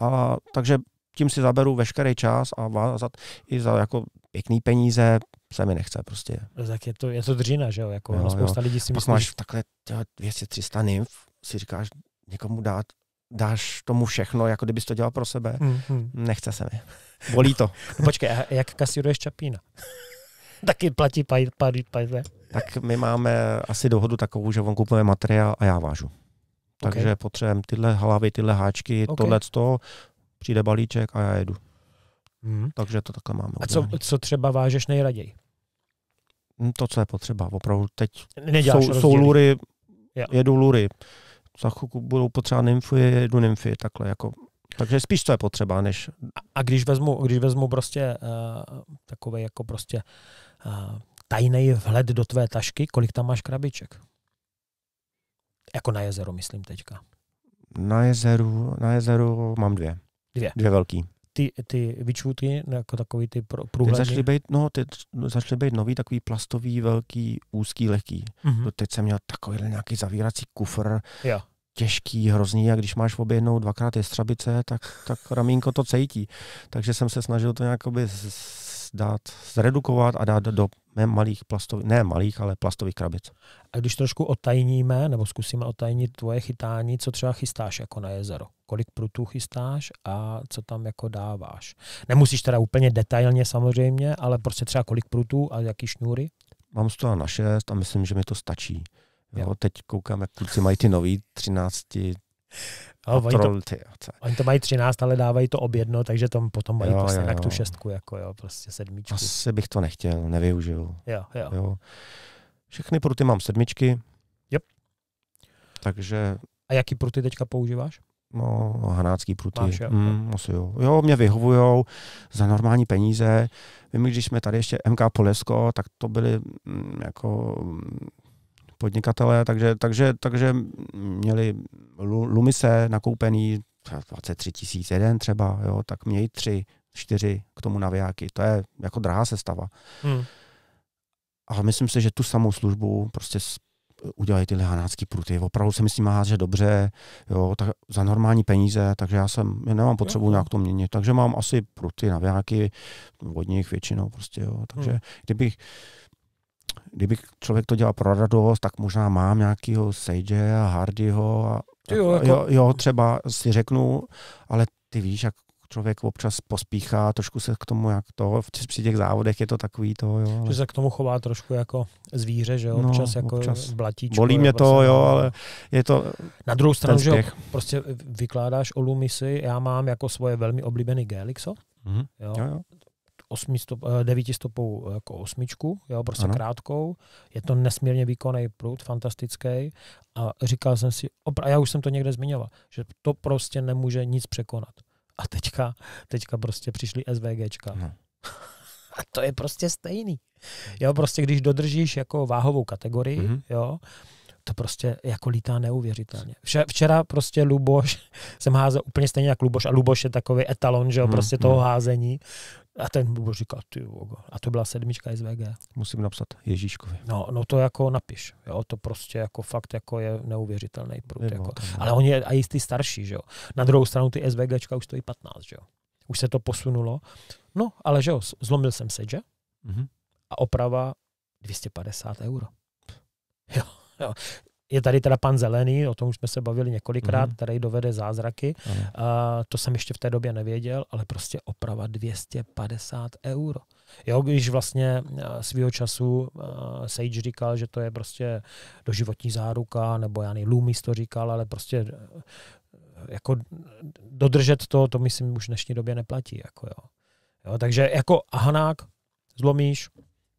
A, takže tím si zaberu veškerý čas a za i za jako pěkný peníze se mi nechce prostě. No, tak je to, je to dřina, že jo? Jako jo, no, spousta jo. lidí si myslí. Pak máš takhle 200-300 nymf, si říkáš, někomu dát dáš tomu všechno, jako kdybys to dělal pro sebe. Mm-hmm. Nechce se mi. Bolí to. No, počkej, a jak kasíruješ Čapína? Taky platí pár paj, Tak my máme asi dohodu takovou, že on kupuje materiál a já vážu. Okay. Takže potřebujeme tyhle hlavy, tyhle háčky, okay. toho, přijde balíček a já jedu. Hmm. Takže to takhle máme. A co, co třeba vážeš nejraději? Hm, to, co je potřeba. Opravdu teď Neděláš jsou, jsou lury, jedu lury za chvilku budou potřeba nymfy, jedu nymfy, takhle jako. Takže spíš to je potřeba, než... A, a když vezmu, když vezmu prostě uh, eh, takový jako prostě uh, tajný vhled do tvé tašky, kolik tam máš krabiček? Jako na jezeru, myslím teďka. Na jezeru, na jezeru mám dvě. Dvě. Dvě velký ty, ty vyčůty, jako takový ty průhledy. ty začaly být, no, ty no, začaly být nový takový plastový, velký, úzký, lehký. Mm-hmm. Teď jsem měl takový nějaký zavírací kufr, jo těžký, hrozný a když máš oběhnout dvakrát jestřabice, tak, tak ramínko to cejtí. Takže jsem se snažil to nějakoby dát, zredukovat a dát do malých plastových, ne malých, ale plastových krabic. A když trošku otajníme, nebo zkusíme otajnit tvoje chytání, co třeba chystáš jako na jezero? Kolik prutů chystáš a co tam jako dáváš? Nemusíš teda úplně detailně samozřejmě, ale prostě třeba kolik prutů a jaký šňůry? Mám to na šest a myslím, že mi to stačí. Jo, teď koukám, jak kluci mají ty nový 13 No, oni, to, ty, oni to mají 13, ale dávají to objedno, takže tam potom mají jo, prostě jo, tak tu šestku, jako jo, prostě sedmičku. Asi bych to nechtěl, nevyužil. Jo, jo. jo. Všechny pruty mám sedmičky. Yep. Takže... A jaký pruty teďka používáš? No, no hanácký pruty. Máš, jo? Mm, asi jo. jo, mě vyhovujou za normální peníze. Vím, když jsme tady ještě MK Polesko, tak to byly mm, jako podnikatelé, takže, takže, takže měli Lumise nakoupený 23 tisíc jeden třeba, jo, tak měj tři, čtyři k tomu navijáky. To je jako drahá sestava. Hmm. A myslím si, že tu samou službu prostě udělají tyhle hanácký pruty. Opravdu se myslím že dobře, jo, tak za normální peníze, takže já jsem, já nemám potřebu nějak to měnit. Takže mám asi pruty, navijáky, od nich většinou prostě, jo. Takže hmm. kdybych, kdyby člověk to dělal pro radost, tak možná mám nějakého Sage a Hardyho a tak, jo, jako... jo, jo, třeba si řeknu, ale ty víš, jak člověk občas pospíchá, trošku se k tomu jak to, v těch, při těch závodech je to takový to, jo. Ale... Že se k tomu chová trošku jako zvíře, že jo, no, občas no, jako občas. blatíčko. Bolí mě to, vlastně, jo, no. ale je to Na druhou stranu, že jo, prostě vykládáš o Lumisy, já mám jako svoje velmi oblíbený Galixo. mm-hmm. jo, jo, jo osmi stop, eh, jako osmičku, jo, prostě ano. krátkou. Je to nesmírně výkonný prut, fantastický. A říkal jsem si, opra- já už jsem to někde zmiňoval, že to prostě nemůže nic překonat. A teďka, teďka prostě přišli SVGčka. A to je prostě stejný. Jo, prostě když dodržíš jako váhovou kategorii, mm-hmm. jo, to prostě jako lítá neuvěřitelně. Včera prostě Luboš, jsem házel úplně stejně jak Luboš a Luboš je takový etalon, že jo, hmm, prostě toho mhm. házení. A ten Bubo říkal, ty vogo. A to byla sedmička SVG. Musím napsat Ježíškovi. No, no to jako napiš. Jo, to prostě jako fakt jako je neuvěřitelný prut. jako. Ale oni je i starší, že jo. Na druhou stranu ty SVGčka už stojí 15, že jo. Už se to posunulo. No, ale že jo, zlomil jsem se, že? Mm-hmm. A oprava 250 euro. Jo, jo je tady teda pan Zelený, o tom už jsme se bavili několikrát, mm-hmm. který dovede zázraky. Ano. A, to jsem ještě v té době nevěděl, ale prostě oprava 250 euro. Jo, když vlastně eh, svého času uh, Sage říkal, že to je prostě doživotní záruka, nebo já Lumis to říkal, ale prostě eh, jako dodržet to, to myslím už v dnešní době neplatí. Jako jo. Jo, takže jako hanák zlomíš,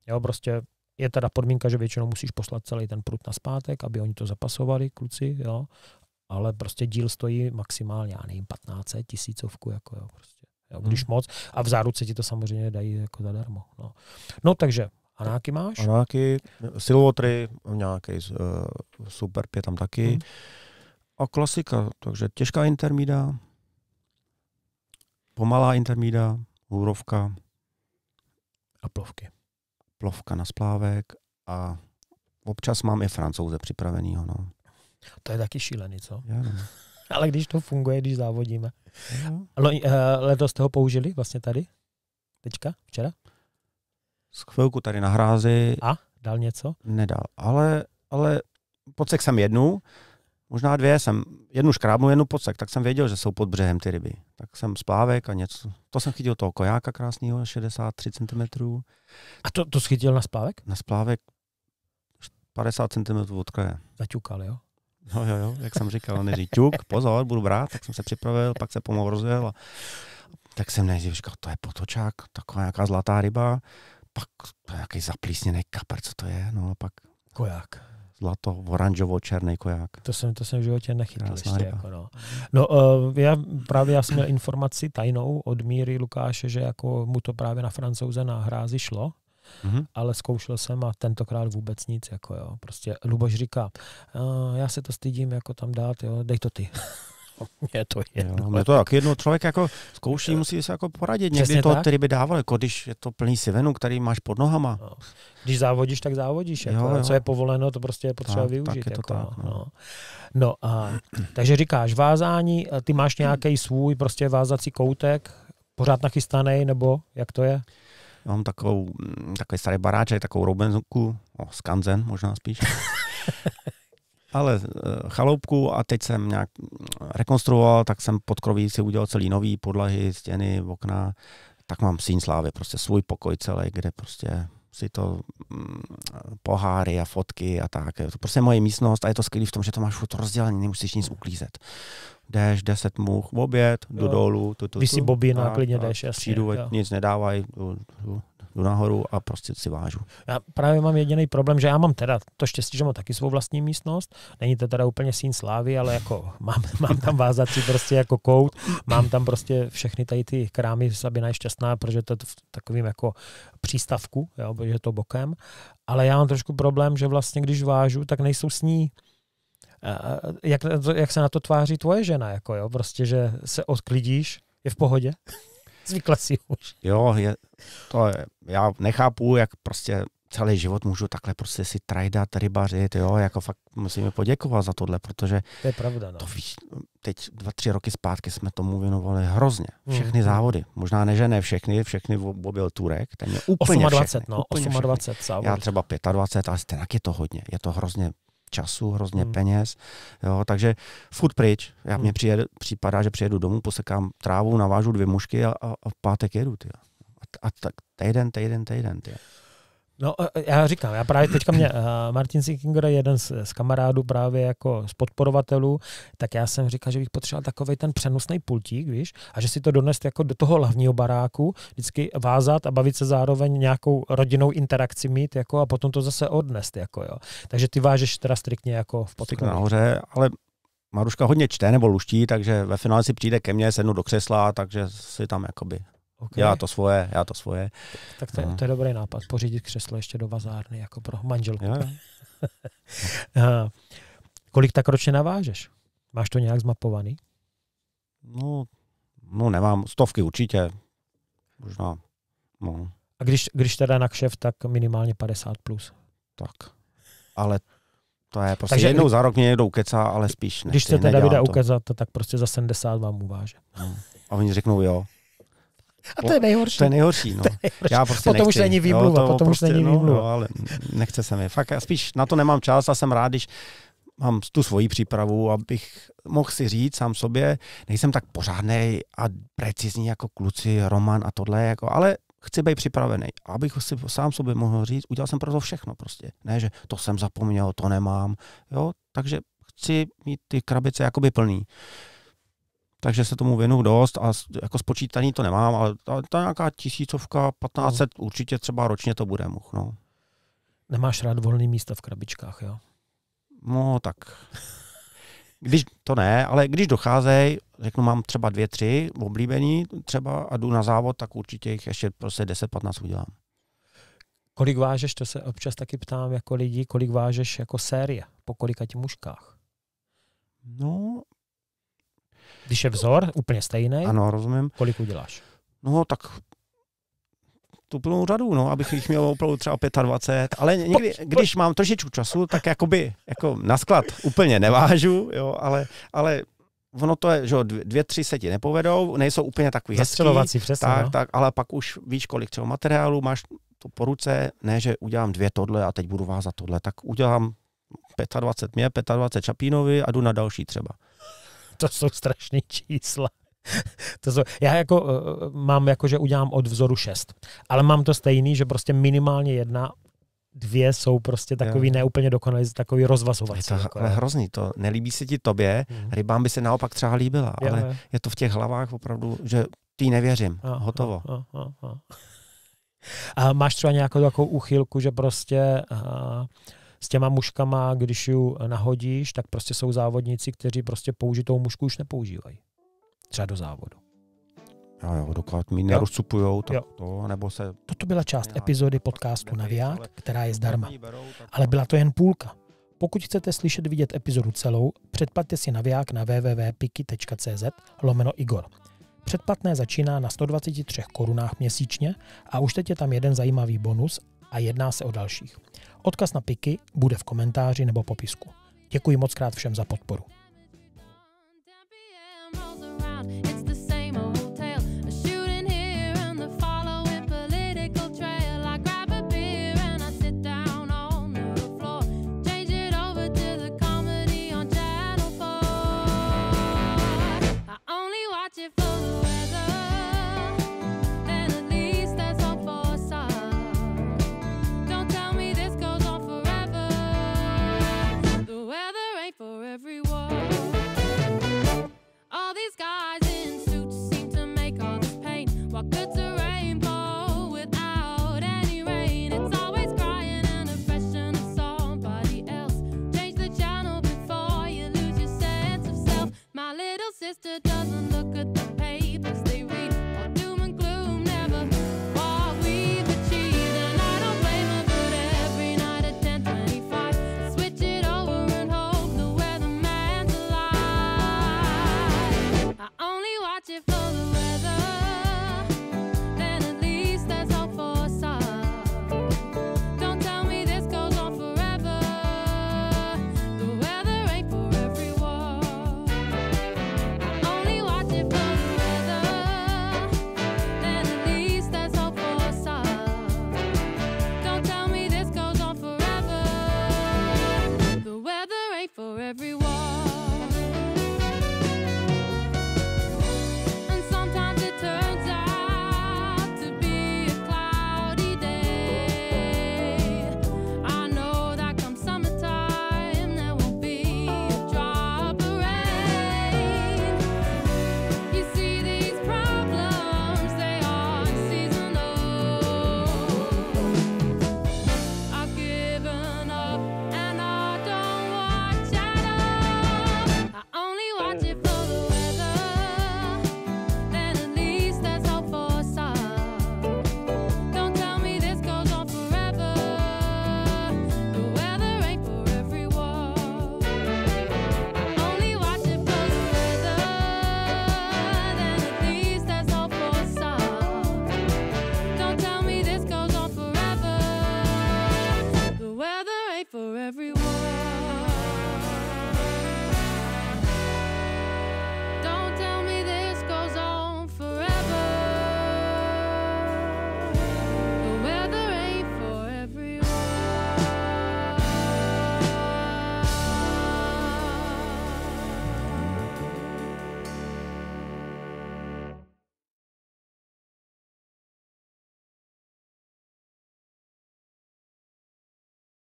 jo, prostě je teda podmínka, že většinou musíš poslat celý ten prut na zpátek, aby oni to zapasovali, kluci, jo. Ale prostě díl stojí maximálně, já nevím, 15 tisícovku, jako jo, prostě. Jo, když hmm. moc. A v záruce ti to samozřejmě dají jako zadarmo. No, no takže Anáky máš? Anáky, Silvotry, nějaký uh, eh, Super 5 tam taky. Hmm. A klasika, takže těžká intermída, pomalá intermída, úrovka. A plovky plovka na splávek a občas mám i francouze připraveného. No. To je taky šílený, co? Já, no. Ale když to funguje, když závodíme. No. uh, letos jste ho použili vlastně tady? Teďka? Včera? Z chvilku tady na hrázi. A? Dal něco? Nedal, ale, ale podsek jsem jednu možná dvě jsem, jednu škrábnu, jednu podsek, tak jsem věděl, že jsou pod břehem ty ryby. Tak jsem splávek a něco, to jsem chytil toho kojáka krásného, 63 cm. A to, to schytil na splávek? Na splávek 50 cm od kraje. Zaťukal, jo? No jo, jo, jak jsem říkal, neří ťuk, pozor, budu brát, tak jsem se připravil, pak se pomohl rozjel a tak jsem nejdřív říkal, to je potočák, taková nějaká zlatá ryba, pak nějaký zaplísněný kapr, co to je, no a pak... Koják zlato, oranžovo, černý koják. To jsem, to jsem v životě nechytil Krásná ještě. Jako no, no uh, já, právě já jsem měl informaci tajnou od Míry Lukáše, že jako mu to právě na francouze na hrázi šlo, Mm-hmm. ale zkoušel jsem a tentokrát vůbec nic, jako jo. Prostě Luboš říká, uh, já se to stydím jako tam dát, jo, dej to ty. je to jedno. Jo, je to tak jedno, člověk jako zkouší, musí se jako poradit. Někdy to, který by dával, jako když je to plný sivenu, který máš pod nohama. No. Když závodíš, tak závodíš. Jako, jo, Co je povoleno, to prostě je potřeba tak, využít. Tak je to jako, tak, no. No. no a, takže říkáš, vázání, eh, ty máš nějaký svůj prostě vázací koutek, pořád nachystaný, nebo jak to je? Já mám takovou, mm, takový starý baráček, takovou roubenku, o, no, skanzen možná spíš. ale eh, chaloupku a teď jsem nějak mm, rekonstruoval, tak jsem pod kroví si udělal celý nový podlahy, stěny, okna, tak mám sín slávy, prostě svůj pokoj celý, kde prostě si to mm, poháry a fotky a tak. Je to prostě moje místnost a je to skvělé v tom, že to máš to rozdělení, nemusíš nic uklízet. Jdeš, deset much, oběd, jo. do dolů. Tu, tu, tu, Vy si bobina, klidně jdeš, jasně. Přijdu, nic nedávají, jdu nahoru a prostě si vážu. Já právě mám jediný problém, že já mám teda to štěstí, že mám taky svou vlastní místnost. Není to teda úplně sín slávy, ale jako mám, mám tam vázací prostě jako kout, mám tam prostě všechny tady ty krámy aby je šťastná, protože to je v takovým jako přístavku, jo, protože je to bokem. Ale já mám trošku problém, že vlastně když vážu, tak nejsou s ní jak, jak se na to tváří tvoje žena, jako jo, prostě, že se odklidíš, je v pohodě? Zvykla si už. Jo, je, to je, já nechápu, jak prostě celý život můžu takhle prostě si trajdat, rybařit, jo, jako fakt musíme poděkovat za tohle, protože to je pravda, no. to víš, teď dva, tři roky zpátky jsme tomu věnovali hrozně. Mhm. Všechny mm. závody, možná ne, že ne všechny, všechny byl Turek, ten je úplně 28, všechny, no, úplně 28 všechny. závod. Já třeba 25, ale stejně je to hodně, je to hrozně času, hrozně hmm. peněz, jo, takže furt pryč. Já hmm. mně přijed, připadá, že přijedu domů, posekám trávu, navážu dvě mušky a, a, a v pátek jedu, ty. A, a tak týden, týden, týden, ty. No, e, e, já říkám, já právě teďka mě e, Martin Sinkinger je jeden z, z kamarádů právě jako z podporovatelů, tak já jsem říkal, že bych potřeboval takový ten přenosný pultík, víš, a že si to donést jako do toho hlavního baráku, vždycky vázat a bavit se zároveň nějakou rodinnou interakci mít, jako a potom to zase odnést, jako jo. Takže ty vážeš teda striktně jako v potyku. Nahoře, ale Maruška hodně čte nebo luští, takže ve finále si přijde ke mně, sednu do křesla, takže si tam jakoby Okay. Já to svoje, já to svoje. Tak to, no. to je dobrý nápad, pořídit křeslo ještě do bazárny, jako pro manželku. Jo, jo. Eh, kolik tak ročně navážeš? Máš to nějak zmapovaný? No, no nemám, stovky určitě, možná. No. A když, když teda na kšev, tak minimálně 50 plus. Tak, ale to je prostě Takže jednou za rok mě někdo ukecá, ale spíš ne. Když teda Davida ukázat, tak prostě za 70 vám uváže. No. A oni řeknou jo. A to je nejhorší. To je nejhorší, no. To je nejhorší. Já prostě potom nechci. už prostě není no, výmluva, no, potom prostě, už není výmluva. No, ale nechce se mi. Fakt, já spíš na to nemám čas a jsem rád, když mám tu svoji přípravu, abych mohl si říct sám sobě, nejsem tak pořádný a precizní jako kluci, Roman a tohle, jako, ale chci být připravený. Abych si sám sobě mohl říct, udělal jsem pro to všechno prostě. Ne, že to jsem zapomněl, to nemám. Jo? Takže chci mít ty krabice jakoby plný takže se tomu věnu dost a jako spočítaný to nemám, ale ta, ta nějaká tisícovka, 1500 no. určitě třeba ročně to bude much. No. Nemáš rád volný místa v krabičkách, jo? No tak. Když, to ne, ale když docházej, řeknu, mám třeba dvě, tři oblíbení třeba a jdu na závod, tak určitě jich ještě prostě 10-15 udělám. Kolik vážeš, to se občas taky ptám jako lidi, kolik vážeš jako série, po kolika ti muškách? No, když je vzor úplně stejný, ano, rozumím. kolik uděláš? No tak tu plnou řadu, no, abych jich měl opravdu třeba 25, ale někdy, když mám trošičku času, tak jakoby, jako na sklad úplně nevážu, jo, ale, ale ono to je, že dvě, tři se ti nepovedou, nejsou úplně takový hezký, přesně, tak, no. tak, ale pak už víš, kolik třeba materiálu máš to po ruce, ne, že udělám dvě tohle a teď budu vázat tohle, tak udělám 25 mě, 25 Čapínovi a jdu na další třeba to jsou strašné čísla. to jsou, já jako uh, mám jako, že udělám od vzoru šest, ale mám to stejný, že prostě minimálně jedna, dvě jsou prostě takový jo. neúplně dokonalý, takový rozvazovací. Je to jako, ale hrozný to. Nelíbí se ti tobě, mm. rybám by se naopak třeba líbila, jo, ale jo. je to v těch hlavách opravdu, že ty nevěřím. A, Hotovo. A, a, a, a. a máš třeba nějakou takovou uchylku, že prostě... A, s těma muškama, když ju eh, nahodíš, tak prostě jsou závodníci, kteří prostě použitou mušku už nepoužívají. Třeba do závodu. Já jo, dokud mi nerozcupujou, tak jo. to, nebo se... Toto byla část epizody podcastu Naviják, která je zdarma. Ale byla to jen půlka. Pokud chcete slyšet vidět epizodu celou, předplatte si Naviják na www.piki.cz lomeno Igor. Předplatné začíná na 123 korunách měsíčně a už teď je tam jeden zajímavý bonus a jedná se o dalších. Odkaz na PIKy bude v komentáři nebo popisku. Děkuji moc krát všem za podporu.